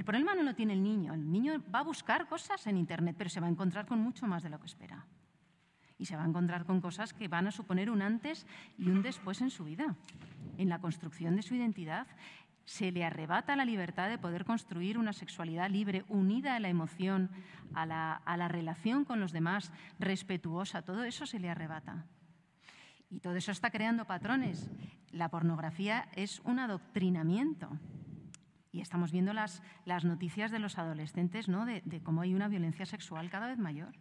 El problema no lo tiene el niño. El niño va a buscar cosas en Internet, pero se va a encontrar con mucho más de lo que espera. Y se va a encontrar con cosas que van a suponer un antes y un después en su vida. En la construcción de su identidad se le arrebata la libertad de poder construir una sexualidad libre, unida a la emoción, a la, relación con los demás, respetuosa. Todo eso se le arrebata. Y todo eso está creando patrones. La pornografía es un adoctrinamiento y estamos viendo las, las noticias de los adolescentes, ¿no? de cómo hay una violencia sexual cada vez mayor.